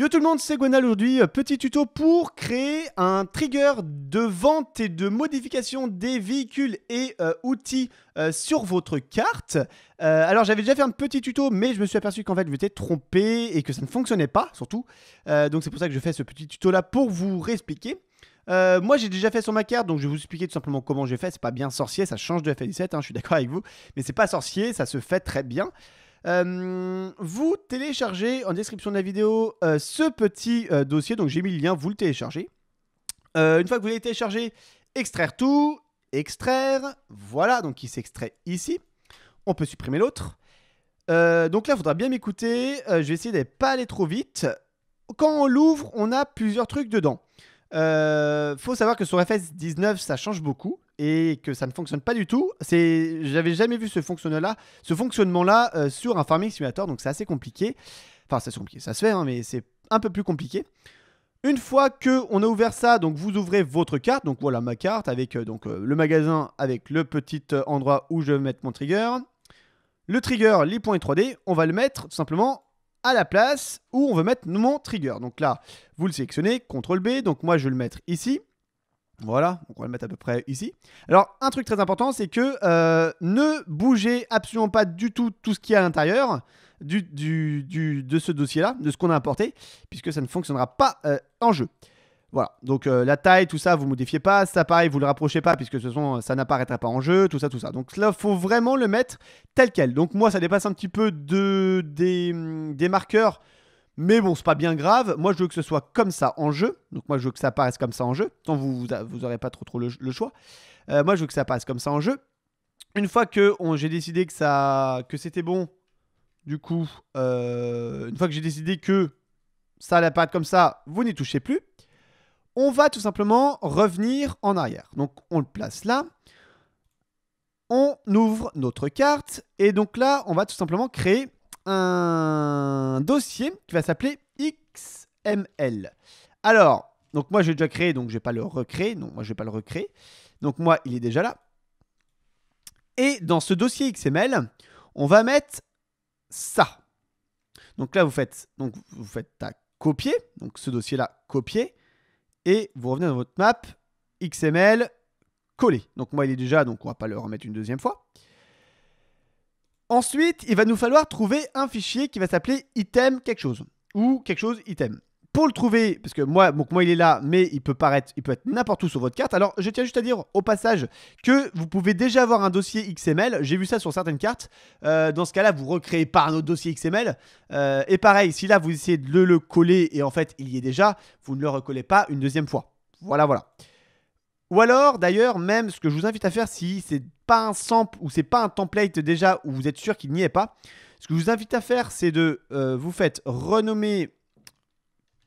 Yo tout le monde, c'est Gwenal aujourd'hui. Euh, petit tuto pour créer un trigger de vente et de modification des véhicules et euh, outils euh, sur votre carte. alors j'avais déjà fait un petit tuto, mais je me suis aperçu qu'en fait je m'étais trompé et que ça ne fonctionnait pas surtout. donc c'est pour ça que je fais ce petit tuto là pour vous réexpliquer. moi j'ai déjà fait sur ma carte, donc je vais vous expliquer tout simplement comment j'ai fait. C'est pas bien sorcier, ça change de FA17, hein, je suis d'accord avec vous, mais c'est pas sorcier, ça se fait très bien. Euh, vous téléchargez en description de la vidéo euh, ce petit euh, dossier, donc j'ai mis le lien, vous le téléchargez. une fois que vous l'avez téléchargé, extraire tout, extraire, voilà, donc il s'extrait ici. On peut supprimer l'autre. donc là, il faudra bien m'écouter, je vais essayer de ne pas aller trop vite. Quand on l'ouvre, on a plusieurs trucs dedans. Il faut savoir que sur FS19, ça change beaucoup et que ça ne fonctionne pas du tout. C'est, j'avais jamais vu ce fonctionnement-là, ce fonctionnement-là euh, sur un farming simulator, donc c'est assez compliqué. Enfin, c'est compliqué, ça se fait, hein, mais c'est un peu plus compliqué. Une fois que on a ouvert ça, donc vous ouvrez votre carte. Donc voilà ma carte avec euh, donc euh, le magasin avec le petit endroit où je vais mettre mon trigger. Le trigger, les points 3D, on va le mettre tout simplement à la place où on veut mettre mon trigger. Donc là, vous le sélectionnez, CTRL B, donc moi je vais le mettre ici. Voilà, on va le mettre à peu près ici. Alors, un truc très important, c'est que euh, ne bougez absolument pas du tout tout ce qui est à l'intérieur de ce dossier-là, de ce qu'on a importé, puisque ça ne fonctionnera pas euh, en jeu. Voilà, donc euh, la taille, tout ça, vous ne modifiez pas. Ça, pareil, vous ne le rapprochez pas, puisque ça n'apparaîtra pas en jeu, tout ça, tout ça. Donc là, il faut vraiment le mettre tel quel. Donc moi, ça dépasse un petit peu de, des marqueurs mais bon, c'est pas bien grave. Moi, je veux que ce soit comme ça en jeu. Donc, moi, je veux que ça apparaisse comme ça en jeu. Tant vous, vous, aurez pas trop, trop le, choix. Euh, moi, je veux que ça apparaisse comme ça en jeu. Une fois que j'ai décidé que, ça, que c'était bon, du coup, euh, une fois que j'ai décidé que ça allait apparaître comme ça, vous n'y touchez plus. On va tout simplement revenir en arrière. Donc, on le place là. On ouvre notre carte. Et donc là, on va tout simplement créer un dossier qui va s'appeler XML. Alors, donc moi j'ai déjà créé, donc je ne vais pas le recréer. Non, moi je vais pas le recréer. Donc moi, il est déjà là. Et dans ce dossier XML, on va mettre ça. Donc là, vous faites, donc vous faites à copier, donc ce dossier-là, copier, et vous revenez dans votre map, XML, coller. Donc moi, il est déjà, donc on ne va pas le remettre une deuxième fois. Ensuite, il va nous falloir trouver un fichier qui va s'appeler item quelque chose ou quelque chose item. Pour le trouver, parce que moi, donc moi il est là, mais il peut paraître, il peut être n'importe où sur votre carte. Alors, je tiens juste à dire au passage que vous pouvez déjà avoir un dossier XML. J'ai vu ça sur certaines cartes. Euh, dans ce cas-là, vous recréez pas un autre dossier XML. Euh, et pareil, si là vous essayez de le, le, coller et en fait il y est déjà, vous ne le recollez pas une deuxième fois. Voilà, voilà. Ou alors, d'ailleurs, même ce que je vous invite à faire, si c'est un sample ou c'est pas un template déjà où vous êtes sûr qu'il n'y est pas, ce que je vous invite à faire, c'est de euh, vous faire renommer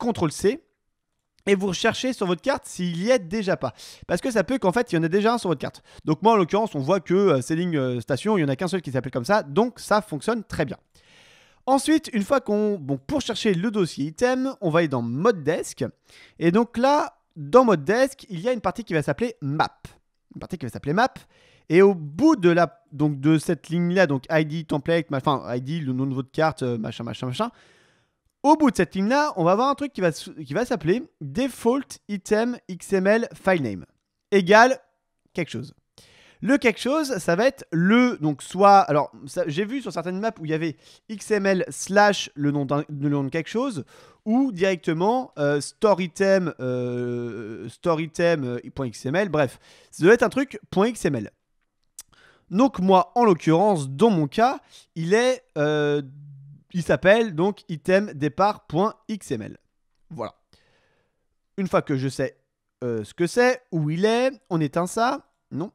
CTRL C et vous recherchez sur votre carte s'il y est déjà pas. Parce que ça peut qu'en fait, il y en a déjà un sur votre carte. Donc moi, en l'occurrence, on voit que ces euh, Selling euh, Station, il n'y en a qu'un seul qui s'appelle comme ça, donc ça fonctionne très bien. Ensuite, une fois qu'on... Bon, pour chercher le dossier item, on va aller dans Mode Desk. Et donc là, dans Mode Desk, il y a une partie qui va s'appeler Map. Une partie qui va s'appeler Map. Et au bout de, la, donc de cette ligne-là, donc ID, template, enfin ID, le nom de votre carte, euh, machin, machin, machin, au bout de cette ligne-là, on va avoir un truc qui va, qui va s'appeler default item XML filename égale quelque chose. Le quelque chose, ça va être le, donc soit, alors j'ai vu sur certaines maps où il y avait XML slash le nom, de quelque chose, ou directement euh, story item, euh, store bref, ça doit être un truc .xml. Donc moi, en l'occurrence, dans mon cas, il est, euh, il s'appelle donc item départ.xml. Voilà. Une fois que je sais euh, ce que c'est, où il est, on éteint ça, non.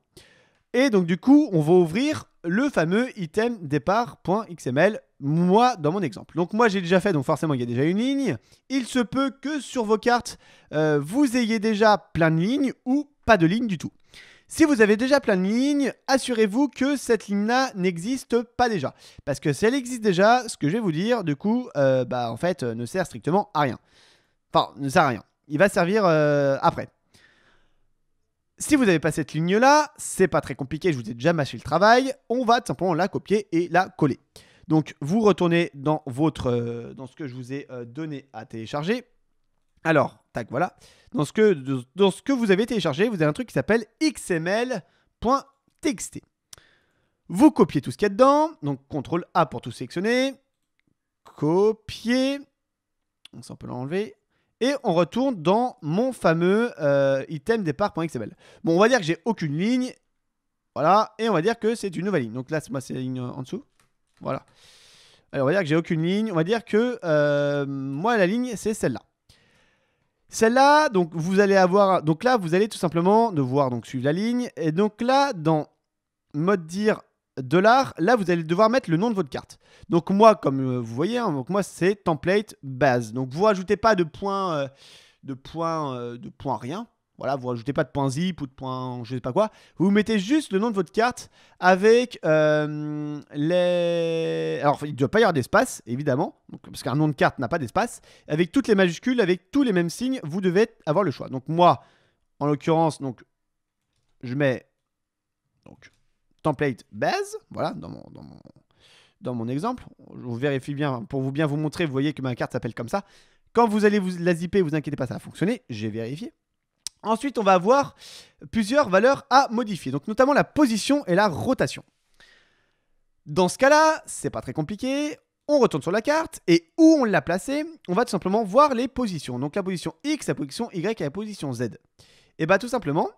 Et donc du coup, on va ouvrir le fameux item départ.xml, moi dans mon exemple. Donc moi j'ai déjà fait, donc forcément il y a déjà une ligne. Il se peut que sur vos cartes, euh, vous ayez déjà plein de lignes ou pas de lignes du tout. Si vous avez déjà plein de lignes, assurez-vous que cette ligne-là n'existe pas déjà. Parce que si elle existe déjà, ce que je vais vous dire, du coup, euh, bah, en fait, euh, ne sert strictement à rien. Enfin, ne sert à rien. Il va servir euh, après. Si vous n'avez pas cette ligne-là, c'est pas très compliqué, je vous ai déjà mâché le travail. On va simplement la copier et la coller. Donc, vous retournez dans, votre, dans ce que je vous ai donné à télécharger. Alors, tac, voilà. Dans ce, que, vous avez téléchargé, vous avez un truc qui s'appelle xml.txt. Vous copiez tout ce qu'il y a dedans. Donc, CTRL A pour tout sélectionner. Copier. On s'en peut l'enlever. Et on retourne dans mon fameux euh, item départ.xml. Bon, on va dire que j'ai aucune ligne. Voilà. Et on va dire que c'est une nouvelle ligne. Donc là, moi, c'est la ligne en dessous. Voilà. Alors, on va dire que j'ai aucune ligne. On va dire que euh, moi, la ligne, c'est celle-là. Celle-là, donc vous allez avoir, donc là vous allez tout simplement devoir donc suivre la ligne. Et donc là, dans mode dire dollar », là vous allez devoir mettre le nom de votre carte. Donc moi, comme euh, vous voyez, hein, donc moi c'est template base. Donc vous rajoutez pas de points, euh, de points, euh, de points rien voilà, vous rajoutez pas de points zip ou de point je sais pas quoi. Vous mettez juste le nom de votre carte avec euh, les. Alors il ne doit pas y avoir d'espace, évidemment, parce qu'un nom de carte n'a pas d'espace. Avec toutes les majuscules, avec tous les mêmes signes, vous devez avoir le choix. Donc moi, en l'occurrence, donc je mets donc template base, voilà, dans mon, dans mon, exemple. Je vous vérifie bien pour vous bien vous montrer, vous voyez que ma carte s'appelle comme ça. Quand vous allez vous la zipper, vous inquiétez pas, ça va fonctionner. J'ai vérifié. Ensuite, on va avoir plusieurs valeurs à modifier, donc notamment la position et la rotation. Dans ce cas-là, c'est pas très compliqué. On retourne sur la carte et où on l'a placé, on va tout simplement voir les positions. Donc la position X, la position Y et la position Z. Et eh bien tout simplement,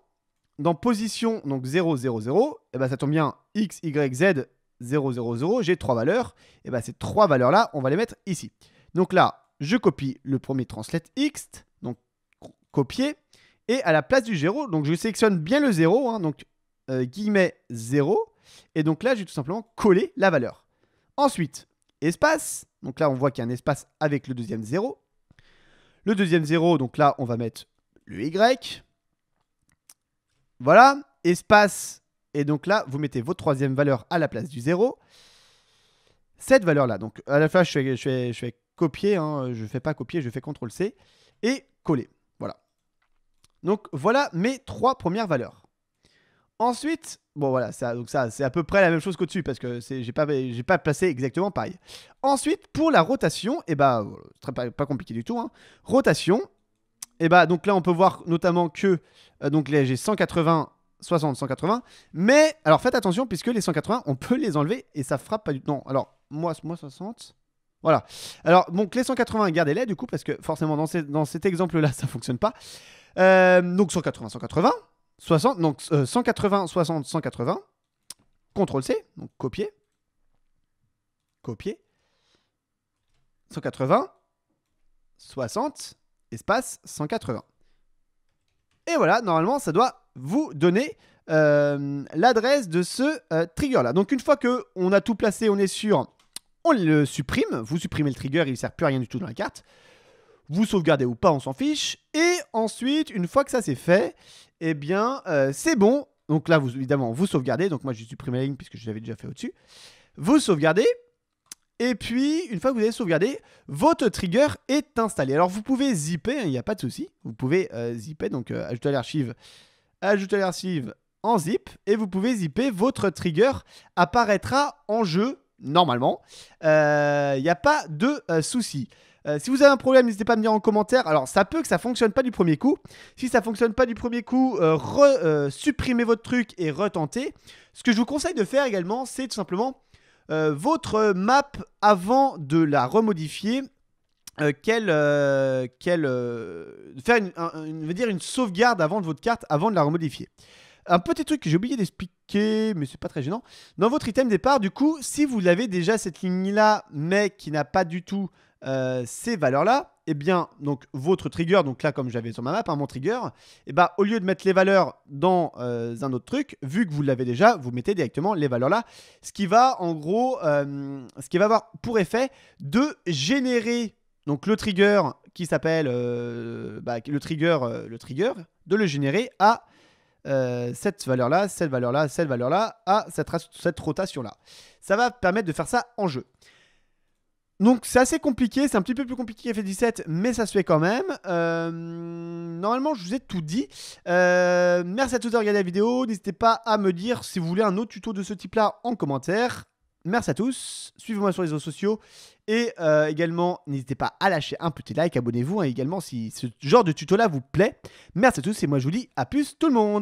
dans position donc 0, 0, 0, et ça tombe bien X, Y, Z, 0, 0, 0, j'ai trois valeurs. Et eh bah ben, ces trois valeurs-là, on va les mettre ici. Donc là, je copie le premier translate X, donc copier. Et à la place du 0, donc je sélectionne bien le 0, hein, donc euh, guillemets 0. Et donc là, j'ai tout simplement collé la valeur. Ensuite, espace. Donc là, on voit qu'il y a un espace avec le deuxième 0. Le deuxième 0, donc là, on va mettre le Y. Voilà, espace. Et donc là, vous mettez votre troisième valeur à la place du 0. Cette valeur-là. Donc à la fin, je fais, copier. Hein, je ne fais pas copier, je fais CTRL-C. Et coller. Donc voilà mes trois premières valeurs. Ensuite, bon voilà, donc ça c'est à peu près la même chose qu'au-dessus parce que j'ai pas, pas placé exactement pareil. Ensuite, pour la rotation, et bah ben, euh, c'est pas, compliqué du tout. Hein. Rotation, et eh bah donc là on peut voir notamment que euh, donc j'ai 180 60, 180. Mais alors faites attention puisque les 180, on peut les enlever et ça frappe pas du tout. Non, alors moi, moi 60. Voilà. Alors donc les 180, gardez-les du coup parce que forcément dans, dans cet exemple-là, ça fonctionne pas. Euh, donc 180, 180, 60, donc 180, 60, 180. CTRL C, donc copier. Copier. 180, 60, espace 180. Et voilà, normalement, ça doit vous donner euh, l'adresse de ce euh, trigger-là. Donc une fois que on a tout placé, on est sûr, on le supprime. Vous supprimez le trigger, il ne sert plus à rien du tout dans la carte vous sauvegardez ou pas, on s'en fiche. Et ensuite, une fois que ça c'est fait, eh bien, euh, c'est bon. Donc là, vous, évidemment, vous sauvegardez. Donc moi, j'ai supprimé la ligne puisque je l'avais déjà fait au-dessus. Vous sauvegardez. Et puis, une fois que vous avez sauvegardé, votre trigger est installé. Alors, vous pouvez zipper, hein, il n'y a pas de souci. Vous pouvez euh, zipper, donc euh, ajouter à l'archive, ajouter à l'archive en zip. Et vous pouvez zipper, votre trigger apparaîtra en jeu, normalement. Il n'y a pas de souci. Euh, si vous avez un problème, n'hésitez pas à me dire en commentaire. Alors, ça peut que ça fonctionne pas du premier coup. Si ça fonctionne pas du premier coup, euh, euh, supprimez votre truc et retentez. Ce que je vous conseille de faire également, c'est tout simplement votre map avant de la remodifier. qu'elle qu'elle faire une, une, dire une sauvegarde avant de votre carte avant de la remodifier un petit truc que j'ai oublié d'expliquer, mais c'est pas très gênant. Dans votre item départ, du coup, si vous avez déjà cette ligne-là, mais qui n'a pas du tout euh, ces valeurs-là, et eh bien, donc votre trigger, donc là, comme j'avais sur ma map, hein, mon trigger, et eh bah ben, au lieu de mettre les valeurs dans euh, un autre truc, vu que vous l'avez déjà, vous mettez directement les valeurs là. Ce qui va, en gros, euh, ce qui va avoir pour effet de générer donc le trigger qui s'appelle bah, le trigger, le trigger, de le générer à cette valeur-là, cette valeur-là, cette valeur-là, à cette, cette rotation-là. Ça va permettre de faire ça en jeu. Donc c'est assez compliqué, c'est un petit peu plus compliqué qu'F17, mais ça se fait quand même. Euh, normalement, je vous ai tout dit. Euh, merci à tous d'avoir regardé la vidéo. N'hésitez pas à me dire si vous voulez un autre tuto de ce type-là en commentaire. Merci à tous. Suivez-moi sur les réseaux sociaux. Et euh, également, n'hésitez pas à lâcher un petit like, abonnez-vous hein, également si ce genre de tuto-là vous plaît. Merci à tous et moi je vous dis à plus tout le monde